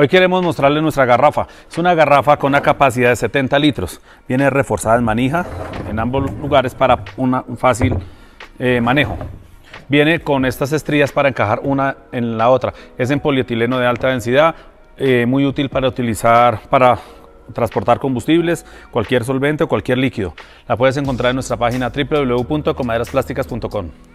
Hoy queremos mostrarles nuestra garrafa. Es una garrafa con una capacidad de 70 litros. Viene reforzada en manija en ambos lugares para un fácil eh, manejo. Viene con estas estrías para encajar una en la otra. Es en polietileno de alta densidad, eh, muy útil para utilizar para transportar combustibles, cualquier solvente o cualquier líquido. La puedes encontrar en nuestra página www.comaderasplásticas.com.